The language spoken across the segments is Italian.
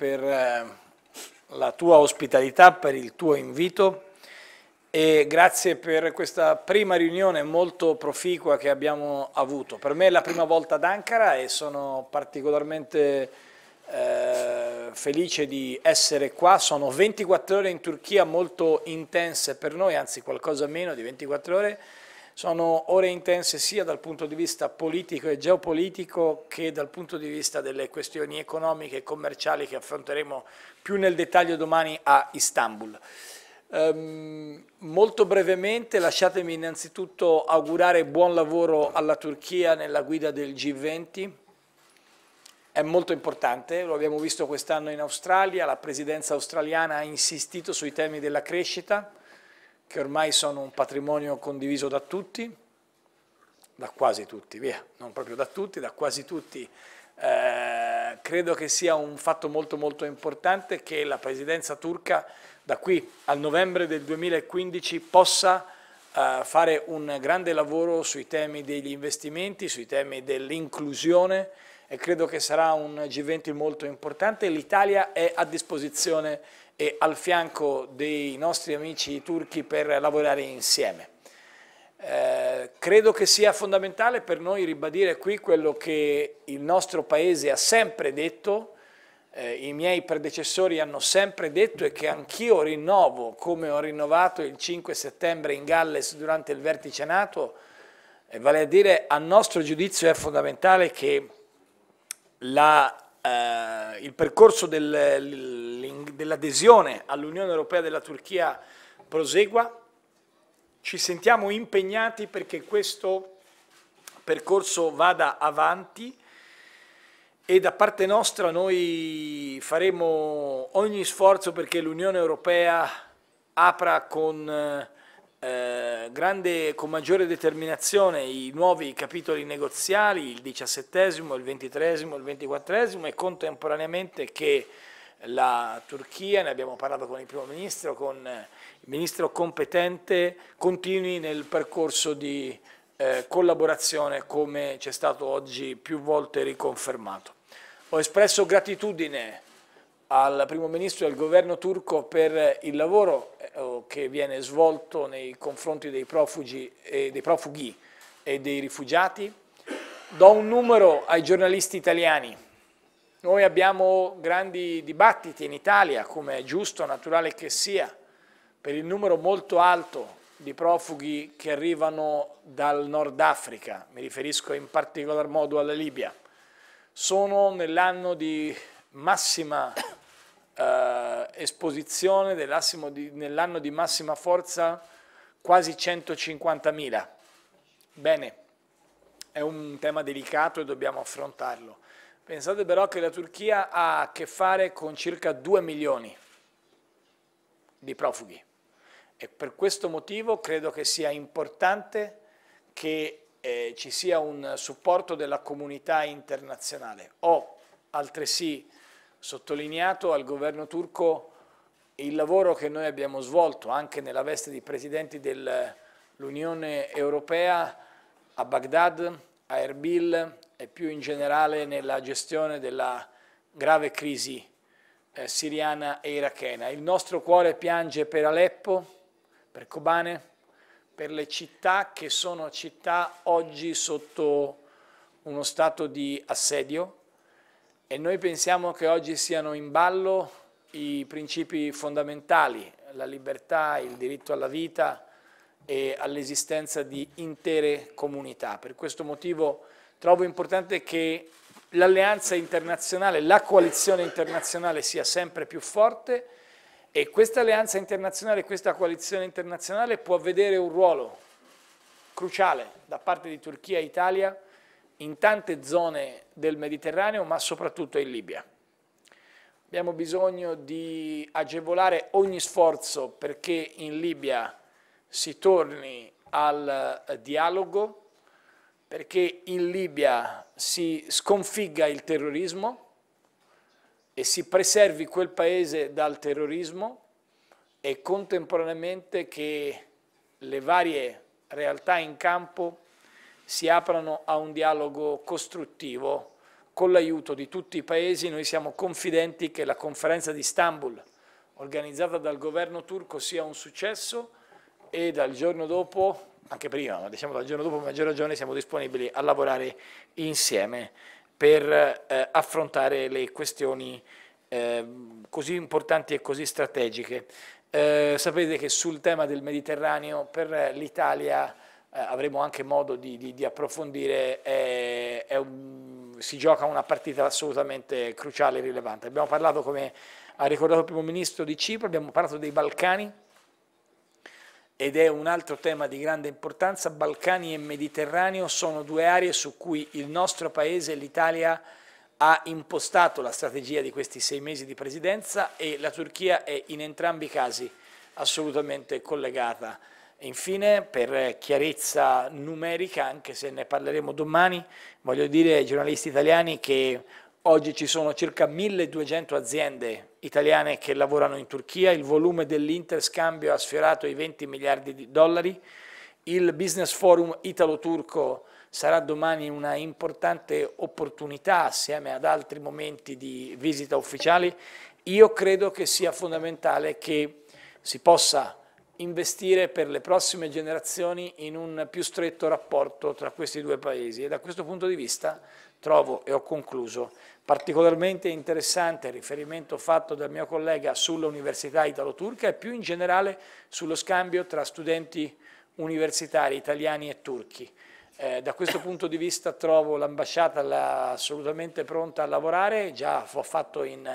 per eh, la tua ospitalità, per il tuo invito e grazie per questa prima riunione molto proficua che abbiamo avuto. Per me è la prima volta ad Ankara e sono particolarmente eh, felice di essere qua. Sono 24 ore in Turchia molto intense per noi, anzi qualcosa meno di 24 ore, sono ore intense sia dal punto di vista politico e geopolitico che dal punto di vista delle questioni economiche e commerciali che affronteremo più nel dettaglio domani a Istanbul. Um, molto brevemente lasciatemi innanzitutto augurare buon lavoro alla Turchia nella guida del G20. È molto importante, lo abbiamo visto quest'anno in Australia, la presidenza australiana ha insistito sui temi della crescita, che ormai sono un patrimonio condiviso da tutti, da quasi tutti, via, non proprio da tutti, da quasi tutti. Eh, credo che sia un fatto molto molto importante che la presidenza turca da qui al novembre del 2015 possa eh, fare un grande lavoro sui temi degli investimenti, sui temi dell'inclusione e credo che sarà un G20 molto importante. L'Italia è a disposizione e al fianco dei nostri amici turchi per lavorare insieme. Eh, credo che sia fondamentale per noi ribadire qui quello che il nostro Paese ha sempre detto, eh, i miei predecessori hanno sempre detto e che anch'io rinnovo, come ho rinnovato il 5 settembre in Galles durante il vertice NATO, eh, vale a dire a nostro giudizio è fondamentale che la, eh, il percorso del dell'adesione all'Unione Europea della Turchia prosegua, ci sentiamo impegnati perché questo percorso vada avanti e da parte nostra noi faremo ogni sforzo perché l'Unione Europea apra con, eh, grande, con maggiore determinazione i nuovi capitoli negoziali, il diciassettesimo, il ventitresimo, il ventiquattresimo e contemporaneamente che la Turchia, ne abbiamo parlato con il primo ministro, con il ministro competente, continui nel percorso di eh, collaborazione come c'è stato oggi più volte riconfermato. Ho espresso gratitudine al primo ministro e al governo turco per il lavoro eh, oh, che viene svolto nei confronti dei, e eh, dei profughi e dei rifugiati. Do un numero ai giornalisti italiani noi abbiamo grandi dibattiti in Italia, come è giusto, naturale che sia, per il numero molto alto di profughi che arrivano dal Nord Africa, mi riferisco in particolar modo alla Libia. Sono nell'anno di massima eh, esposizione, nell'anno di massima forza, quasi 150.000. Bene, è un tema delicato e dobbiamo affrontarlo. Pensate però che la Turchia ha a che fare con circa 2 milioni di profughi e per questo motivo credo che sia importante che eh, ci sia un supporto della comunità internazionale. Ho altresì sottolineato al governo turco il lavoro che noi abbiamo svolto anche nella veste di presidenti dell'Unione Europea a Baghdad, a Erbil, e più in generale nella gestione della grave crisi eh, siriana e irachena. Il nostro cuore piange per Aleppo, per Kobane, per le città che sono città oggi sotto uno stato di assedio e noi pensiamo che oggi siano in ballo i principi fondamentali, la libertà, il diritto alla vita e all'esistenza di intere comunità. Per questo motivo trovo importante che l'alleanza internazionale, la coalizione internazionale sia sempre più forte e questa alleanza internazionale, questa coalizione internazionale può vedere un ruolo cruciale da parte di Turchia e Italia in tante zone del Mediterraneo, ma soprattutto in Libia. Abbiamo bisogno di agevolare ogni sforzo perché in Libia si torni al eh, dialogo, perché in Libia si sconfigga il terrorismo e si preservi quel paese dal terrorismo e contemporaneamente che le varie realtà in campo si aprano a un dialogo costruttivo con l'aiuto di tutti i paesi. Noi siamo confidenti che la conferenza di Istanbul organizzata dal governo turco sia un successo e dal giorno dopo anche prima, ma diciamo dal giorno dopo, a maggior ragione siamo disponibili a lavorare insieme per eh, affrontare le questioni eh, così importanti e così strategiche. Eh, sapete che sul tema del Mediterraneo per l'Italia eh, avremo anche modo di, di, di approfondire, è, è un, si gioca una partita assolutamente cruciale e rilevante. Abbiamo parlato, come ha ricordato il Primo Ministro, di Cipro, abbiamo parlato dei Balcani, ed è un altro tema di grande importanza, Balcani e Mediterraneo sono due aree su cui il nostro Paese, l'Italia, ha impostato la strategia di questi sei mesi di presidenza e la Turchia è in entrambi i casi assolutamente collegata. Infine, per chiarezza numerica, anche se ne parleremo domani, voglio dire ai giornalisti italiani che Oggi ci sono circa 1200 aziende italiane che lavorano in Turchia, il volume dell'interscambio ha sfiorato i 20 miliardi di dollari, il business forum italo-turco sarà domani una importante opportunità assieme ad altri momenti di visita ufficiali. Io credo che sia fondamentale che si possa investire per le prossime generazioni in un più stretto rapporto tra questi due paesi e da questo punto di vista trovo, e ho concluso, particolarmente interessante il riferimento fatto dal mio collega sull'università italo-turca e più in generale sullo scambio tra studenti universitari italiani e turchi. Eh, da questo punto di vista trovo l'ambasciata assolutamente pronta a lavorare, già ho fatto in,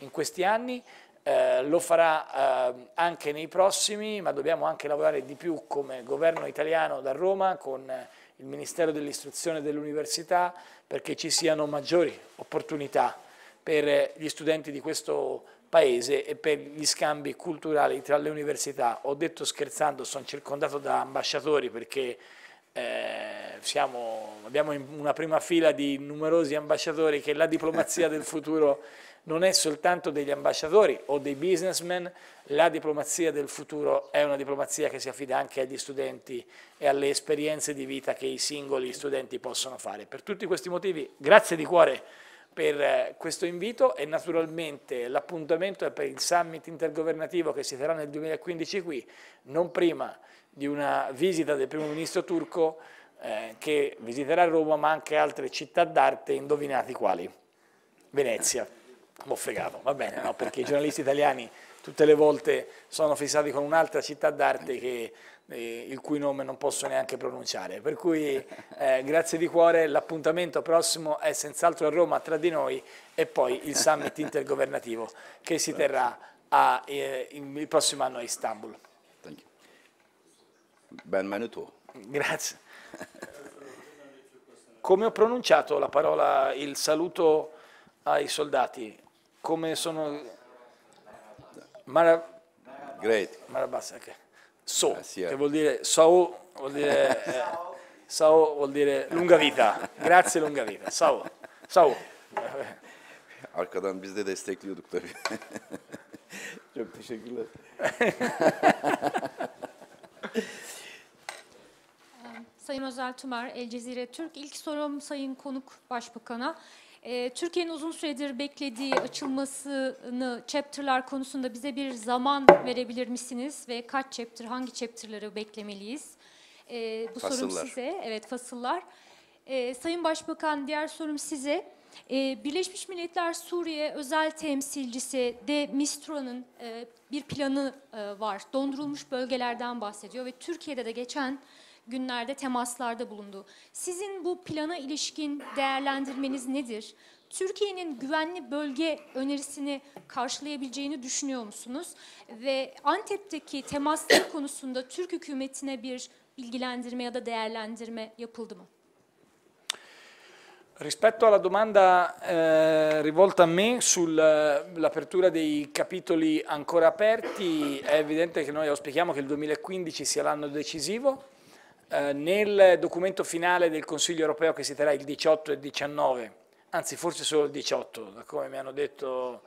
in questi anni, eh, lo farà eh, anche nei prossimi, ma dobbiamo anche lavorare di più come governo italiano da Roma con eh, il Ministero dell'Istruzione e dell'Università perché ci siano maggiori opportunità per eh, gli studenti di questo paese e per gli scambi culturali tra le università. Ho detto scherzando, sono circondato da ambasciatori perché eh, siamo, abbiamo una prima fila di numerosi ambasciatori che la diplomazia del futuro non è soltanto degli ambasciatori o dei businessmen, la diplomazia del futuro è una diplomazia che si affida anche agli studenti e alle esperienze di vita che i singoli studenti possono fare. Per tutti questi motivi grazie di cuore per eh, questo invito e naturalmente l'appuntamento è per il summit intergovernativo che si terrà nel 2015 qui, non prima di una visita del primo ministro turco eh, che visiterà Roma ma anche altre città d'arte, indovinate quali? Venezia. Bofegato, va bene, no? perché i giornalisti italiani tutte le volte sono fissati con un'altra città d'arte che, eh, il cui nome non posso neanche pronunciare. Per cui eh, grazie di cuore, l'appuntamento prossimo è senz'altro a Roma tra di noi e poi il summit intergovernativo che si terrà a, eh, il prossimo anno a Istanbul. Benvenuto. Grazie. Come ho pronunciato la parola, il saluto ai soldati? come sono Mara, Great. Marabassa, okay. So, Grazie. Ah, eh. che vuol dire Sao, vuol dire, eh, sao vuol dire lunga vita. Grazie lunga vita. Sao. Sao. Arkadan biz de destekliyorduk tabii. Çok teşekkürler. Sayın Özel Tümer, El Cezire Türk. İlk sorum Sayın Konuk Başbakan'a. Ee, Türkiye'nin uzun süredir beklediği açılmasını chapter'lar konusunda bize bir zaman verebilir misiniz ve kaç chapter, hangi chapter'ları beklemeliyiz? E, bu fasıllar. sorum size. Evet, fasıllar. E, Sayın Başbakan, diğer sorum size. E, Birleşmiş Milletler Suriye Özel Temsilcisi de Mistra'nın e, bir planı e, var. Dondurulmuş bölgelerden bahsediyor ve Türkiye'de de geçen günlerde temaslarda bulundu. Sizin bu plana ilişkin değerlendirmeniz nedir? Türkiye'nin güvenli bölge önerisini karşılayabileceğini düşünüyor musunuz? Ve Antep'teki temaslar konusunda Türk hükümetine bir bilgilendirme ya da değerlendirme yapıldı mı? Rispetto alla domanda eh, rivolta a me sull'apertura dei capitoli ancora aperti, è evidente che noi auspichiamo che il 2015 sia l'anno decisivo Eh, nel documento finale del Consiglio europeo che si terrà il 18 e il 19, anzi forse solo il 18, da come mi hanno detto,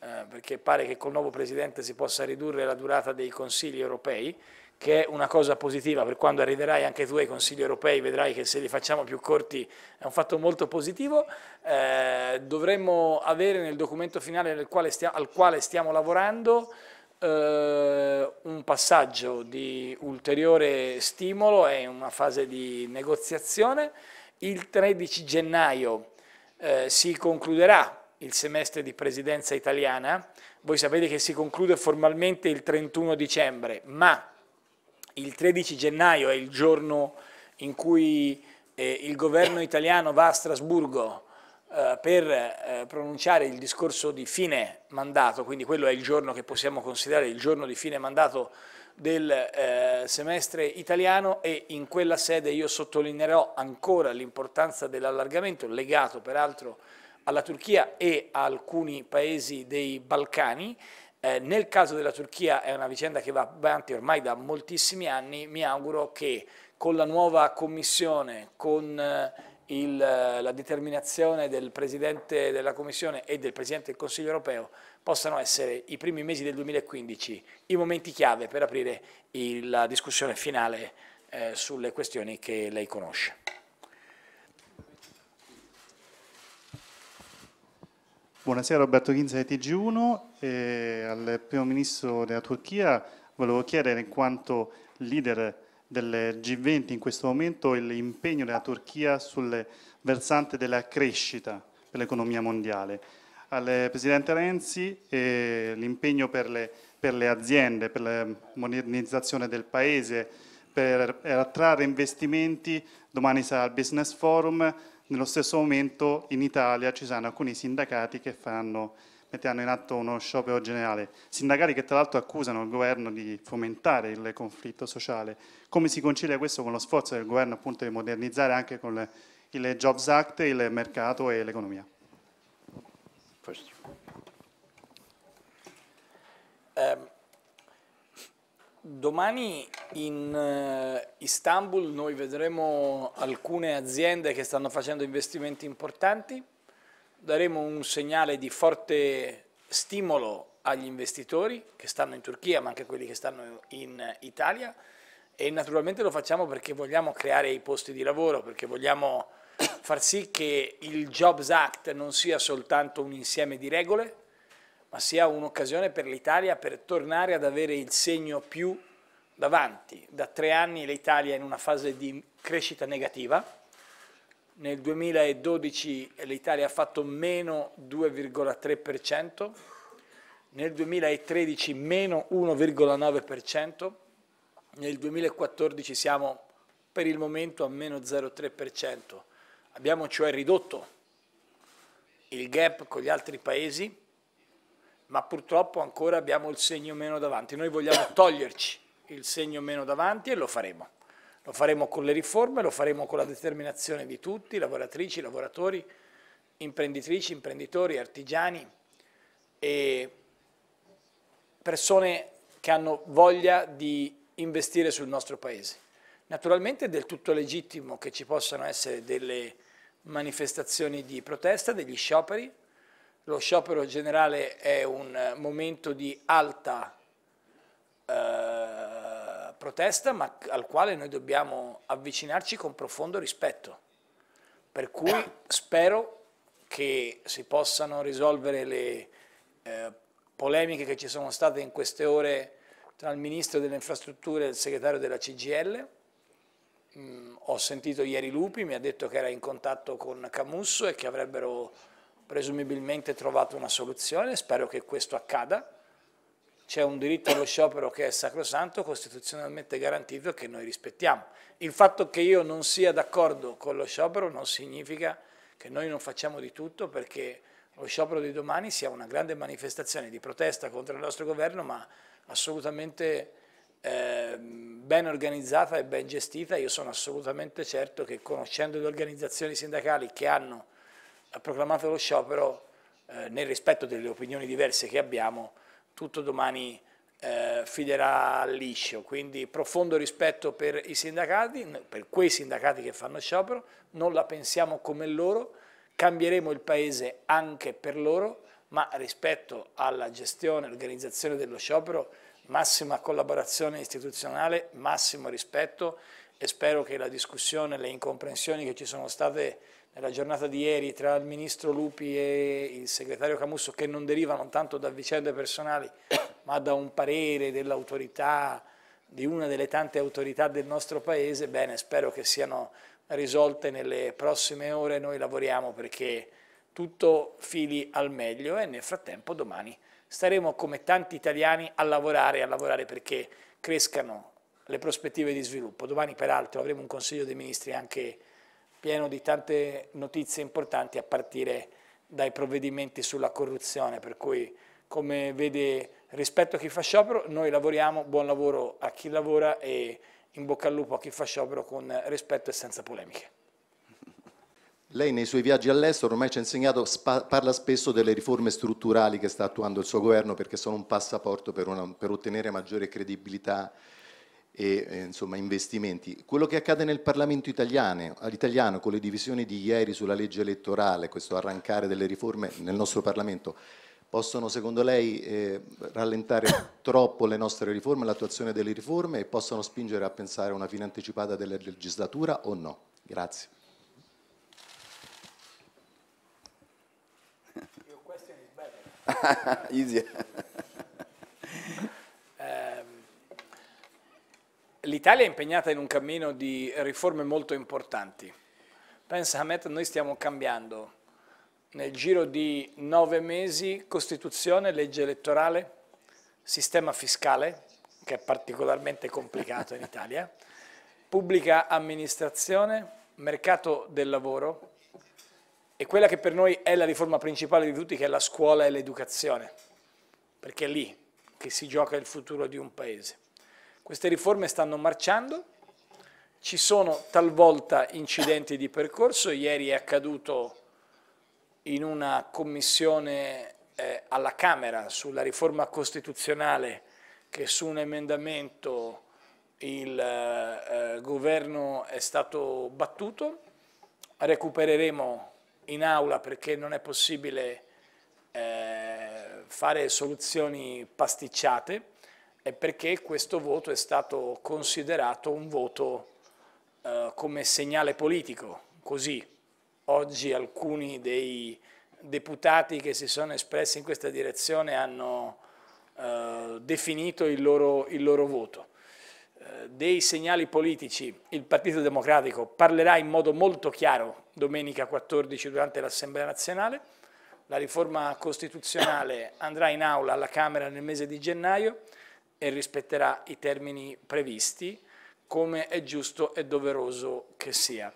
eh, perché pare che col nuovo Presidente si possa ridurre la durata dei Consigli europei, che è una cosa positiva, per quando arriverai anche tu ai Consigli europei vedrai che se li facciamo più corti è un fatto molto positivo, eh, dovremmo avere nel documento finale quale stia, al quale stiamo lavorando eh, un passaggio di ulteriore stimolo è una fase di negoziazione. Il 13 gennaio eh, si concluderà il semestre di presidenza italiana. Voi sapete che si conclude formalmente il 31 dicembre, ma il 13 gennaio è il giorno in cui eh, il governo italiano va a Strasburgo eh, per eh, pronunciare il discorso di fine mandato, quindi quello è il giorno che possiamo considerare il giorno di fine mandato del eh, semestre italiano e in quella sede io sottolineerò ancora l'importanza dell'allargamento legato peraltro alla Turchia e a alcuni paesi dei Balcani. Eh, nel caso della Turchia è una vicenda che va avanti ormai da moltissimi anni, mi auguro che con la nuova commissione, con eh, il, la determinazione del Presidente della Commissione e del Presidente del Consiglio europeo possano essere i primi mesi del 2015 i momenti chiave per aprire il, la discussione finale eh, sulle questioni che lei conosce. Buonasera Roberto Ghinza di TG1, eh, al Primo Ministro della Turchia volevo chiedere in quanto leader del G20 in questo momento l'impegno della Turchia sul versante della crescita per l'economia mondiale. Al Presidente Renzi eh, l'impegno per le, per le, aziende, per la modernizzazione del Paese, per, per attrarre investimenti, domani sarà il Business Forum, nello stesso momento in Italia ci saranno alcuni sindacati che faranno metteranno in atto uno sciopero generale. Sindacali che tra l'altro accusano il governo di fomentare il conflitto sociale. Come si concilia questo con lo sforzo del governo appunto di modernizzare anche con il Jobs Act il mercato e l'economia? Um, domani in uh, Istanbul noi vedremo alcune aziende che stanno facendo investimenti importanti daremo un segnale di forte stimolo agli investitori che stanno in Turchia ma anche quelli che stanno in Italia e naturalmente lo facciamo perché vogliamo creare i posti di lavoro, perché vogliamo far sì che il Jobs Act non sia soltanto un insieme di regole, ma sia un'occasione per l'Italia per tornare ad avere il segno più davanti. Da tre anni l'Italia è in una fase di crescita negativa, nel 2012 l'Italia ha fatto meno 2,3%, nel 2013 meno 1,9%, nel 2014 siamo per il momento a meno 0,3%. Abbiamo cioè ridotto il gap con gli altri paesi, ma purtroppo ancora abbiamo il segno meno davanti. Noi vogliamo toglierci il segno meno davanti e lo faremo. Lo faremo con le riforme, lo faremo con la determinazione di tutti, lavoratrici, lavoratori, imprenditrici, imprenditori, artigiani e persone che hanno voglia di investire sul nostro Paese. Naturalmente è del tutto legittimo che ci possano essere delle manifestazioni di protesta, degli scioperi. Lo sciopero generale è un momento di alta eh, protesta ma al quale noi dobbiamo avvicinarci con profondo rispetto. Per cui spero che si possano risolvere le eh, polemiche che ci sono state in queste ore tra il Ministro delle Infrastrutture e il Segretario della CGL. Mm, ho sentito ieri Lupi, mi ha detto che era in contatto con Camusso e che avrebbero presumibilmente trovato una soluzione, spero che questo accada c'è un diritto allo sciopero che è sacrosanto, costituzionalmente garantito e che noi rispettiamo. Il fatto che io non sia d'accordo con lo sciopero non significa che noi non facciamo di tutto perché lo sciopero di domani sia una grande manifestazione di protesta contro il nostro governo, ma assolutamente ehm, ben organizzata e ben gestita. Io sono assolutamente certo che conoscendo le organizzazioni sindacali che hanno eh, proclamato lo sciopero, eh, nel rispetto delle opinioni diverse che abbiamo, tutto domani eh, fiderà liscio, quindi profondo rispetto per i sindacati, per quei sindacati che fanno sciopero, non la pensiamo come loro, cambieremo il paese anche per loro, ma rispetto alla gestione e all'organizzazione dello sciopero, massima collaborazione istituzionale, massimo rispetto e spero che la discussione, le incomprensioni che ci sono state nella giornata di ieri tra il ministro Lupi e il segretario Camusso che non deriva non tanto da vicende personali ma da un parere dell'autorità, di una delle tante autorità del nostro paese, bene spero che siano risolte nelle prossime ore, noi lavoriamo perché tutto fili al meglio e nel frattempo domani staremo come tanti italiani a lavorare, a lavorare perché crescano le prospettive di sviluppo. Domani peraltro avremo un Consiglio dei Ministri anche pieno di tante notizie importanti a partire dai provvedimenti sulla corruzione, per cui come vede rispetto a chi fa sciopero, noi lavoriamo, buon lavoro a chi lavora e in bocca al lupo a chi fa sciopero con rispetto e senza polemiche. Lei nei suoi viaggi all'estero ormai ci ha insegnato, parla spesso delle riforme strutturali che sta attuando il suo governo perché sono un passaporto per, una, per ottenere maggiore credibilità e eh, insomma, investimenti. Quello che accade nel Parlamento italiano, italiano, con le divisioni di ieri sulla legge elettorale, questo arrancare delle riforme nel nostro Parlamento, possono secondo lei eh, rallentare troppo le nostre riforme, l'attuazione delle riforme e possono spingere a pensare a una fine anticipata della legislatura o no? Grazie. Your question is better. Easier. L'Italia è impegnata in un cammino di riforme molto importanti. Pensa Hamet, noi stiamo cambiando nel giro di nove mesi Costituzione, legge elettorale, sistema fiscale, che è particolarmente complicato in Italia, pubblica amministrazione, mercato del lavoro e quella che per noi è la riforma principale di tutti, che è la scuola e l'educazione, perché è lì che si gioca il futuro di un paese. Queste riforme stanno marciando, ci sono talvolta incidenti di percorso, ieri è accaduto in una commissione eh, alla Camera sulla riforma costituzionale che su un emendamento il eh, governo è stato battuto, recupereremo in aula perché non è possibile eh, fare soluzioni pasticciate è perché questo voto è stato considerato un voto eh, come segnale politico, così. Oggi alcuni dei deputati che si sono espressi in questa direzione hanno eh, definito il loro, il loro voto. Eh, dei segnali politici il Partito Democratico parlerà in modo molto chiaro domenica 14 durante l'Assemblea Nazionale, la riforma costituzionale andrà in aula alla Camera nel mese di gennaio, e rispetterà i termini previsti come è giusto e doveroso che sia.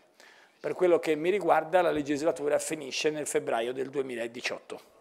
Per quello che mi riguarda la legislatura finisce nel febbraio del 2018.